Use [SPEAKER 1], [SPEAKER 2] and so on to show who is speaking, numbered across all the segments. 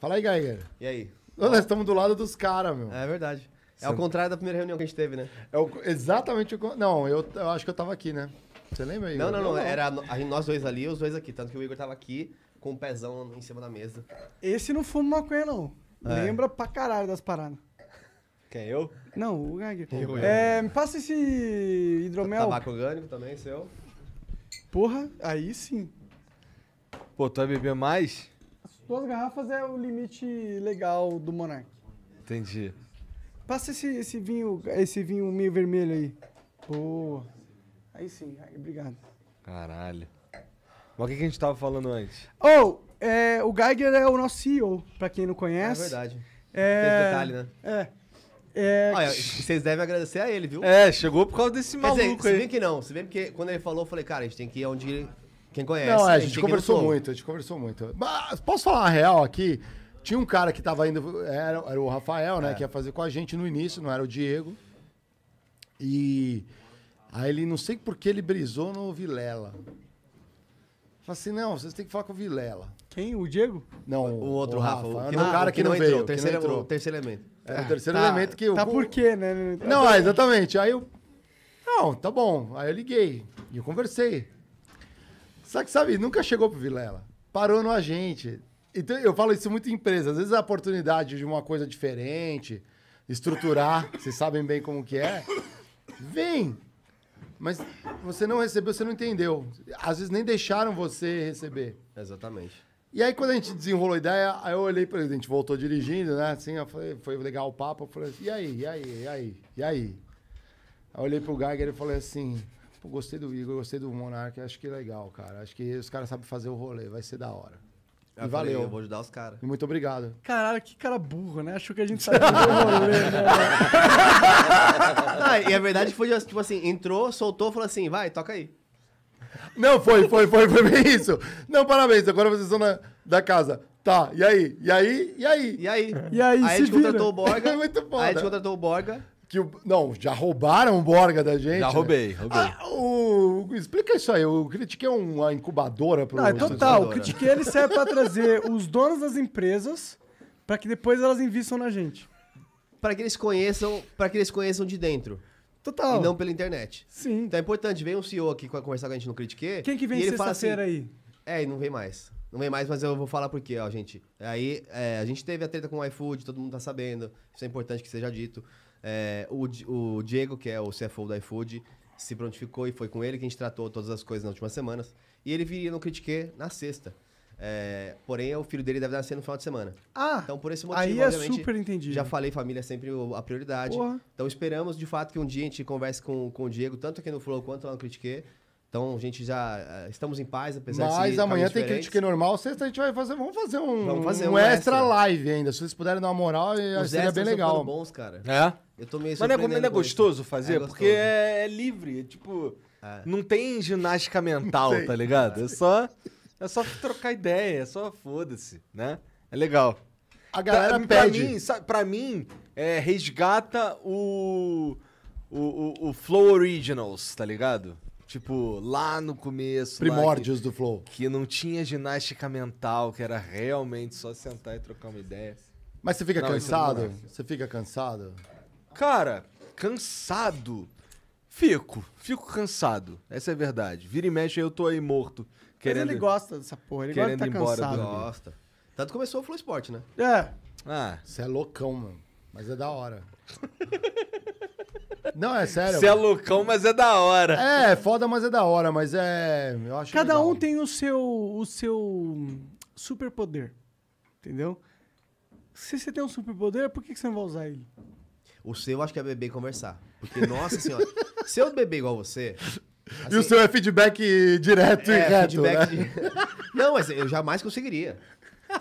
[SPEAKER 1] Fala aí, Geiger. E aí? nós estamos do lado dos caras, meu. É verdade. É o contrário da primeira reunião que a gente teve, né? É o, exatamente o Não, eu, eu acho que eu tava aqui, né? Você lembra aí? Não, não,
[SPEAKER 2] não. Era a, nós dois ali os dois aqui. Tanto que o Igor tava aqui com o um pezão em cima da mesa.
[SPEAKER 3] Esse não fuma maconha, não. É. Lembra pra caralho das paradas.
[SPEAKER 2] Quem, eu? Não,
[SPEAKER 3] o Gag. É, me passa esse hidromel. Tá tabaco
[SPEAKER 2] orgânico também, seu.
[SPEAKER 3] Porra, aí sim. Pô, tu vai beber mais? Duas garrafas é o limite legal do Monark. Entendi. Passa esse, esse vinho, esse vinho meio vermelho aí. Pô. Aí sim, aí, obrigado.
[SPEAKER 1] Caralho. Mas o que, a gente tava falando antes?
[SPEAKER 3] oh, é, o Geiger é o nosso CEO, pra quem não conhece. É verdade. É. Tem detalhe, né? É. É... Olha, vocês
[SPEAKER 2] devem agradecer a ele, viu? É, chegou por causa desse Quer maluco dizer, aí. Se bem que não, se bem porque quando ele falou, eu falei, cara, a gente tem que ir onde ele quem conhece. Não, é, a né? gente conversou muito, a gente conversou muito.
[SPEAKER 1] Mas posso falar a real aqui? Tinha um cara que tava indo, era, era o Rafael, né? É. Que ia fazer com a gente no início, não era o Diego. E aí ele, não sei por que ele brisou no Vilela. Falei assim, não, vocês têm que falar com o Vilela. Quem? O Diego? Não, o, o outro o Rafa. O Que, ah, cara que, que não, entrou, veio, terceiro, não entrou. O terceiro elemento. É, o ah, terceiro tá, elemento que...
[SPEAKER 3] Tá por quê, né?
[SPEAKER 1] Não, é, exatamente. Aí eu... Não, tá bom. Aí eu liguei e eu conversei. Só que, sabe, nunca chegou pro Vilela. Parou no agente. Então, eu falo isso muito em empresa. Às vezes a oportunidade de uma coisa diferente, estruturar, vocês sabem bem como que é, vem. Mas você não recebeu, você não entendeu. Às vezes nem deixaram você receber.
[SPEAKER 2] Exatamente.
[SPEAKER 1] E aí, quando a gente desenrolou a ideia, aí eu olhei para ele, a gente voltou dirigindo, né? Assim, falei, foi legal o papo. Eu falei assim, e aí, e aí, e aí, e aí? Aí eu olhei pro Geiger e falei assim: Pô, gostei do Igor, gostei do Monark, acho que é legal, cara. Acho que os caras sabem fazer o rolê, vai ser da hora. Eu valeu. Falei, eu vou ajudar os caras. E muito obrigado.
[SPEAKER 3] Caralho, que cara burro, né? Achou que a gente sabia o rolê, né?
[SPEAKER 1] Ah, e
[SPEAKER 2] a verdade foi, tipo assim, entrou, soltou, falou assim, vai, toca aí.
[SPEAKER 1] Não, foi, foi, foi, foi bem isso. Não, parabéns, agora vocês são na, da casa. Tá, e aí? E aí? E aí? E aí? E aí, aí a gente vira. contratou o Borga. É muito Aí a gente contratou o Borga que o, não, já roubaram o Borga da gente. Já né? roubei, roubei. Ah, o, explica isso aí. O Critique é uma incubadora para Não, é total. O Critique ele serve para
[SPEAKER 3] trazer os donos das empresas para que depois elas invistam na gente. Para que eles conheçam, para que eles
[SPEAKER 2] conheçam de dentro. Total. E não pela internet. Sim. Então é importante, vem um CEO aqui conversar com a gente no Critique. Quem que vem sexta-feira assim, aí? É, e não vem mais. Não vem mais, mas eu vou falar por quê, ó, gente. Aí, é, a gente teve a treta com o iFood, todo mundo tá sabendo. Isso é importante que seja dito. É, o, o, Diego, que é o CFO do iFood, se prontificou e foi com ele que a gente tratou todas as coisas nas últimas semanas. E ele viria no Critique na sexta. É, porém, o filho dele deve nascer no final de semana. Ah! Então, por esse motivo, aí é super entendido. já falei, família é sempre a prioridade. Porra. Então, esperamos, de fato, que um dia a gente converse com, com o Diego, tanto aqui no Flow quanto lá no Critique, então a gente já eh, estamos em paz, apesar Mas de Mas amanhã tem crítica
[SPEAKER 1] normal, sexta a gente vai fazer, vamos fazer um, vamos fazer um, um extra, extra, live ainda. Se vocês puderem dar uma moral, Os eh, seria bem legal. bons, cara. É? Eu tô meio Mas não é, é gostoso fazer, é gostoso. porque é,
[SPEAKER 3] é, livre, é tipo, é. não tem ginástica mental, tá tem. tá ligado? É só é só trocar ideia, é só foda-se, né? É legal. A galera pra, pede.
[SPEAKER 1] Pra mim, pra é, mim resgata o, o, o, o Flow Originals, tá ligado? Tipo, lá no começo. Primórdios que, do Flow. Que não tinha ginástica mental, que era realmente só sentar
[SPEAKER 2] e trocar uma ideia. Mas você fica não, cansado?
[SPEAKER 1] Você fica cansado? Cara, cansado. Fico, fico cansado. Essa é a verdade. Vira e mexe, eu tô aí morto. Querendo, Mas ele gosta
[SPEAKER 3] dessa porra, ele querendo gosta de tá cansado. Do... Gosta.
[SPEAKER 2] Tanto começou o Flow Sport, né?
[SPEAKER 3] É.
[SPEAKER 1] Ah. Você é loucão, mano. Mas é da hora. Não, é sério. Você é loucão, mas é da hora. É, foda, mas é da hora, mas é. Eu acho Cada legal. um
[SPEAKER 3] tem o seu, o seu superpoder. Entendeu? Se você tem um superpoder, por que você não vai usar ele? O seu, eu acho que é beber e
[SPEAKER 2] conversar. Porque, nossa senhora, se eu beber igual você. Assim, e o assim, seu é feedback
[SPEAKER 3] direto é, e reto. Feedback né?
[SPEAKER 2] de... Não, mas eu jamais conseguiria.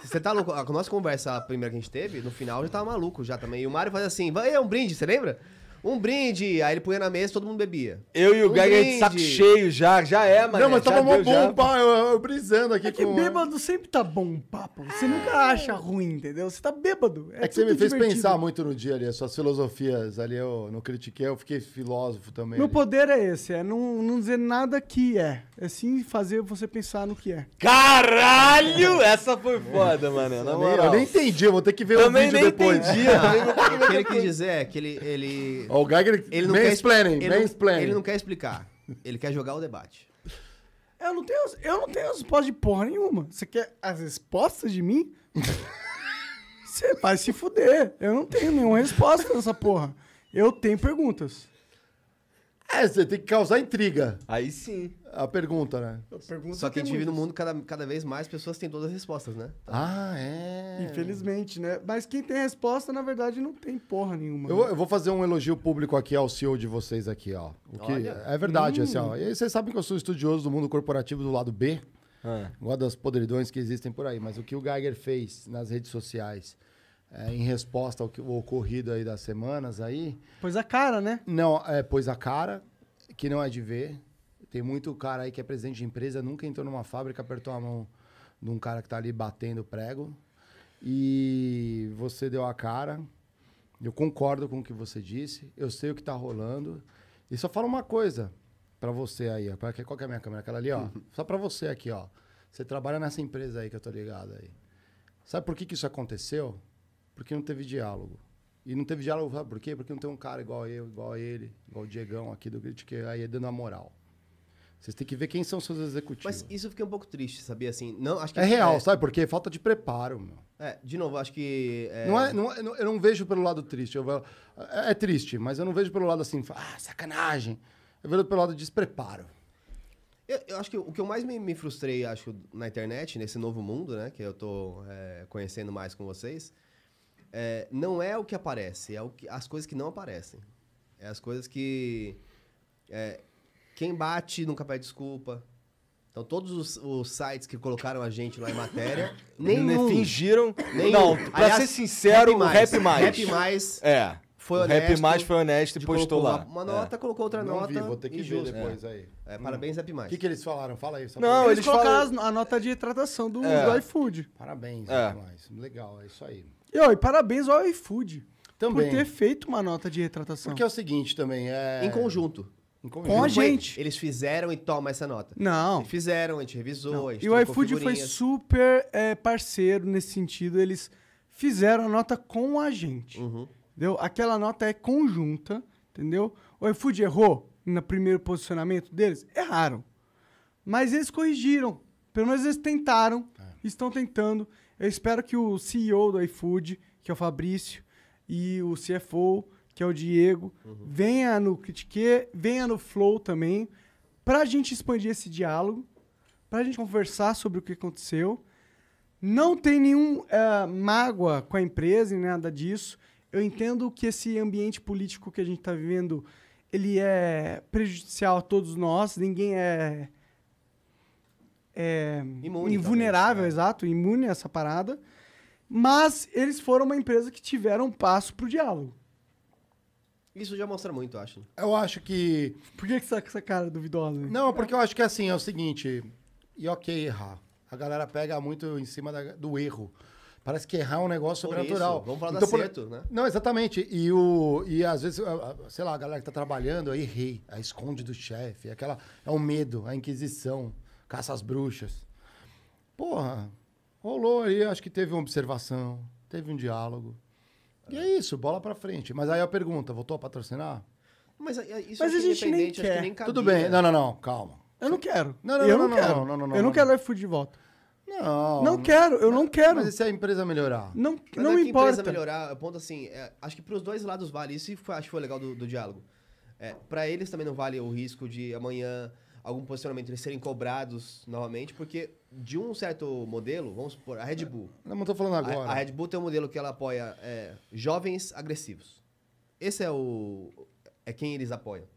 [SPEAKER 2] Você tá louco? A nossa conversa a primeira que a gente teve, no final eu já tava maluco já também. E o Mário fazia assim, vai, é um brinde, você lembra? um brinde. Aí ele punha na mesa e todo mundo bebia.
[SPEAKER 3] Eu e o um de saco cheio já, já é, mano. Não, mas tava bom já... pá, eu, eu, brisando aqui é com... que bêbado sempre tá bom papo. Você é. nunca acha ruim, entendeu? Você tá bêbado. É, é que você me fez pensar
[SPEAKER 1] muito no dia ali, as suas filosofias ali, eu não critiquei, eu fiquei filósofo também. Meu ali.
[SPEAKER 3] poder é esse, é não, não dizer nada que é. É sim fazer você pensar no que é.
[SPEAKER 2] Caralho! Essa foi foda, mano. Na moral. Eu nem entendi, eu vou ter que ver o vídeo depois. Também nem entendi. o que ele quis dizer é que ele... ele o Geiger, ele não, quer, ele, não, ele não quer explicar. Ele quer jogar o debate.
[SPEAKER 3] Eu não tenho, eu não tenho resposta de porra nenhuma. Você quer as respostas de mim? Você vai se fuder. Eu não tenho nenhuma resposta nessa porra. Eu tenho perguntas. É, você tem que causar intriga. Aí sim a pergunta,
[SPEAKER 1] né? A pergunta Só que a gente vive no mundo,
[SPEAKER 2] cada, cada vez mais pessoas têm todas as respostas, né?
[SPEAKER 1] Ah, é.
[SPEAKER 3] Infelizmente, né? Mas quem tem resposta, na verdade, não tem porra nenhuma. Eu, né? eu vou
[SPEAKER 1] fazer um elogio público aqui ao CEO de vocês aqui, ó. O que É verdade, hum. assim, ó. Hum. E vocês sabem que eu sou estudioso do mundo corporativo do lado B. Ah. Uma das podridões que existem por aí. Mas o que o Geiger fez nas redes sociais... É, em resposta ao, que, ao ocorrido aí das semanas aí. Pois a cara, né? Não, é, pois a cara, que não é de ver, tem muito cara aí que é presidente de empresa, nunca entrou numa fábrica, apertou a mão de um cara que tá ali batendo prego. E você deu a cara. Eu concordo com o que você disse. Eu sei o que tá rolando. E só falo uma coisa para você aí, ó. Qual que é a minha câmera? Aquela ali, ó. Só para você aqui, ó. Você trabalha nessa empresa aí que eu tô ligado aí. Sabe por que, que isso aconteceu? Porque não teve diálogo. E não teve diálogo, sabe por quê? Porque não tem um cara igual eu, igual ele, igual o Diegão aqui do Critique aí é dando a moral. Vocês têm que ver quem são seus
[SPEAKER 2] executivos. Mas isso eu fiquei um pouco triste, sabia? Assim, não, acho que é, é real, é... sabe?
[SPEAKER 1] Porque é falta de preparo, meu.
[SPEAKER 2] É, de novo, acho que. É... Não, é,
[SPEAKER 1] não é, eu não vejo pelo lado triste. Eu, é, triste, mas eu não vejo pelo lado assim, ah, sacanagem. Eu vejo pelo lado de despreparo.
[SPEAKER 2] Eu, eu acho que o que eu mais me, me, frustrei, acho, na internet, nesse novo mundo, né, que eu tô conhecendo mais com vocês, não é o que aparece, é o que, as coisas que não aparecem. É as coisas que. É, quem bate nunca pede desculpa. Então, todos os, os, sites que colocaram a gente lá em matéria, nenhum. Fingiram. Nenhum. Não, pra Aliás, ser sincero, o Rap Mais. Rap Mais. É. Foi honesto, Rap Mais foi honesto e postou lá. Uma, uma é. nota, colocou outra não nota. Vi, vou ter que ver depois é. aí. É, parabéns, Rap Mais. O que, que eles falaram? Fala aí. Só
[SPEAKER 1] não, eles, eles colocaram
[SPEAKER 3] a nota de retratação do, é. do iFood. Parabéns, é. Rap Mais.
[SPEAKER 1] Legal,
[SPEAKER 2] é isso aí.
[SPEAKER 3] E, ó, e parabéns ao iFood. Também. Por ter feito uma nota de retratação. Porque é o seguinte também, é... Em conjunto.
[SPEAKER 2] Com a gente. Eles fizeram e toma essa nota. Não. Eles fizeram, a gente revisou. A gente e o iFood foi
[SPEAKER 3] super é, parceiro nesse sentido. Eles fizeram a nota com a gente. Uhum. Entendeu? Aquela nota é conjunta, entendeu? O iFood errou no primeiro posicionamento deles? Erraram. Mas eles corrigiram. Pelo menos eles tentaram. É. Estão tentando. Eu espero que o CEO do iFood, que é o Fabrício, e o CFO que é o Diego, uhum. venha no Critique, venha no Flow também, para a gente expandir esse diálogo, para a gente conversar sobre o que aconteceu. Não tem nenhum uh, mágoa com a empresa e nada disso. Eu entendo que esse ambiente político que a gente está vivendo, ele é prejudicial a todos nós. Ninguém é, é imune, invulnerável, talvez, né? exato, imune a essa parada. Mas eles foram uma empresa que tiveram um passo para o diálogo.
[SPEAKER 2] Isso já mostra muito, eu acho.
[SPEAKER 3] Eu acho que. Por que, que você tá com essa cara duvidosa? Hein? Não, é porque eu acho que assim, é o seguinte.
[SPEAKER 1] E ok, errar. A galera pega muito em cima da, do erro. Parece que errar é um negócio por sobrenatural. Isso, vamos falar então, certo, por... né? Não, exatamente. E, o, e às vezes, sei lá, a galera que tá trabalhando, aí errei. A esconde do chefe. É aquela, é o medo, a inquisição, caça às bruxas. Porra, rolou aí, acho que teve uma observação, teve um diálogo. E é isso, bola pra frente. Mas aí a pergunta, voltou a patrocinar?
[SPEAKER 2] Mas é, é, isso Mas a gente nem quer. nem Tudo bem, não, não,
[SPEAKER 1] não, calma. Eu não quero. Não, não, eu não, não, quero. Não, não, não, eu não quero iFood de volta. Não. Não quero, eu não quero. Mas e se a empresa melhorar?
[SPEAKER 2] Não, Mas não é que importa. a empresa melhorar, é ponto assim, é, acho que pros dois lados vale. Isso foi, acho que foi legal do, do diálogo. É, para eles também não vale o risco de amanhã algum posicionamento, eles serem cobrados novamente, porque de um certo modelo, vamos supor, a Red Bull. Não, não tô falando agora. A, a Red Bull tem um modelo que ela apoia é, jovens agressivos. Esse é o. é quem eles apoiam.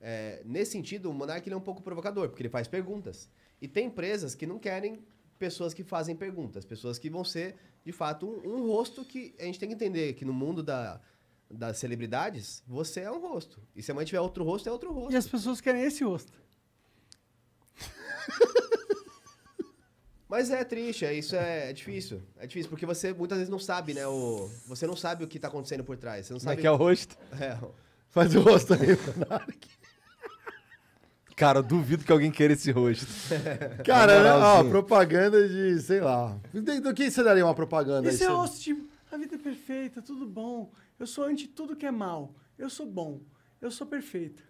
[SPEAKER 2] É, nesse sentido, o Monark ele é um pouco provocador, porque ele faz perguntas. E tem empresas que não querem pessoas que fazem perguntas, pessoas que vão ser, de fato, um, um rosto que a gente tem que entender que no mundo da, das celebridades, você é um rosto. E se a mãe tiver outro rosto, é outro rosto. E as pessoas querem esse rosto. Mas é triste, é, isso é, é, difícil. É difícil, porque você muitas vezes não sabe, né? O, você não sabe o que tá acontecendo por trás. Você não é sabe. Aqui é o rosto. É. Faz o rosto aí, Monark.
[SPEAKER 1] Cara, duvido que alguém queira esse rosto.
[SPEAKER 3] Cara, é ó,
[SPEAKER 1] propaganda de, sei lá. Do que você daria uma propaganda? Esse aí, é rosto
[SPEAKER 3] você... a vida é perfeita, tudo bom. Eu sou anti tudo que é mal. Eu sou bom. Eu sou perfeita.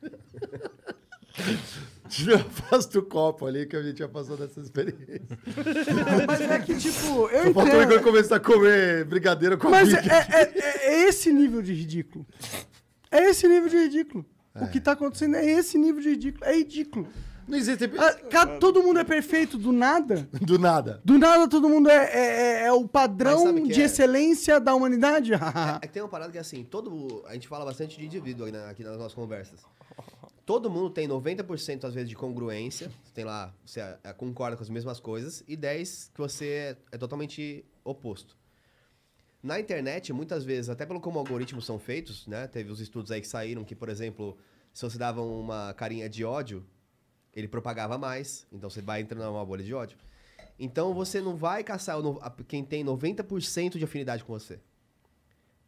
[SPEAKER 1] Tira o copo ali que a gente já passou dessa experiência.
[SPEAKER 3] Mas é que, tipo, eu Só entendo. Faltou o
[SPEAKER 1] começar a comer brigadeiro com Mas a Mas é,
[SPEAKER 3] é, é, é, esse nível de ridículo. É esse nível de ridículo. É. O que tá acontecendo é esse nível de ridículo. É ridículo. Não existe. Ah, todo mundo é perfeito do nada. Do nada. Do nada todo mundo é, é, é, é o padrão de é? excelência da humanidade. É,
[SPEAKER 2] é, que tem uma parada que é assim, todo a gente fala bastante de indivíduo aqui, na, aqui nas nossas conversas. Todo mundo tem 90% às vezes de congruência. Você tem lá, você é, concorda com as mesmas coisas. E 10 que você é, é totalmente oposto. Na internet, muitas vezes, até pelo como algoritmos são feitos, né? Teve os estudos aí que saíram que, por exemplo, se você dava uma carinha de ódio, ele propagava mais. Então você vai entrando numa bolha de ódio. Então você não vai caçar quem tem 90% de afinidade com você.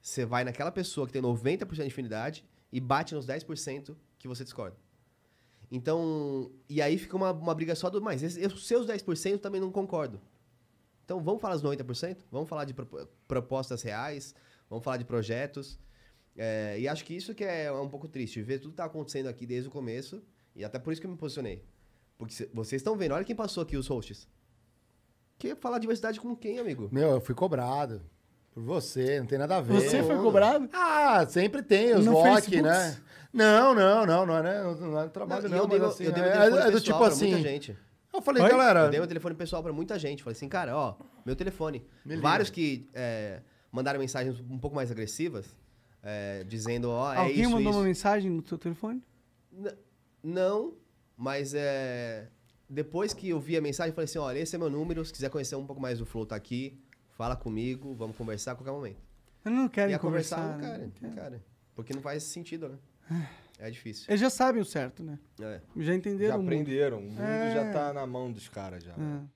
[SPEAKER 2] Você vai naquela pessoa que tem 90% de afinidade e bate nos 10% que você discorda. Então, e aí fica uma, uma briga só do mais. Os seus 10% também não concordo. Então, vamos falar dos 90%? Vamos falar de propostas reais, vamos falar de projetos. É, e acho que isso que é um pouco triste, ver tudo que está acontecendo aqui desde o começo, e até por isso que eu me posicionei. Porque vocês estão vendo, olha quem passou aqui, os hosts. Que falar diversidade com
[SPEAKER 1] quem, amigo? Meu, eu fui cobrado. Por você, não tem nada a ver. Você foi cobrado? Ah, sempre tem, os rock, né? Não, não, não, não é, né? não é trabalho, não. não eu, mas, assim, eu dei um é, telefone é, é do tipo assim. Muita gente. Eu falei, Oi? galera. Eu dei um
[SPEAKER 2] telefone pessoal pra muita gente. Falei assim, cara, ó, meu telefone. Me Vários que é, mandaram mensagens um pouco mais agressivas, é, dizendo, ó, é Alguém isso. Alguém mandou isso. uma
[SPEAKER 3] mensagem no seu telefone? N
[SPEAKER 2] não, mas é. Depois que eu vi a mensagem, falei assim: olha, esse é meu número. Se quiser conhecer um pouco mais do Flow, tá aqui. Fala comigo, vamos conversar a qualquer momento.
[SPEAKER 3] Eu não quero e conversar. Né? cara.
[SPEAKER 2] Porque não faz sentido, né? É. é difícil. Eles já
[SPEAKER 3] sabem o certo, né? É. Já entenderam. Já aprenderam. O mundo é. já
[SPEAKER 2] tá na mão dos caras já. É. Né?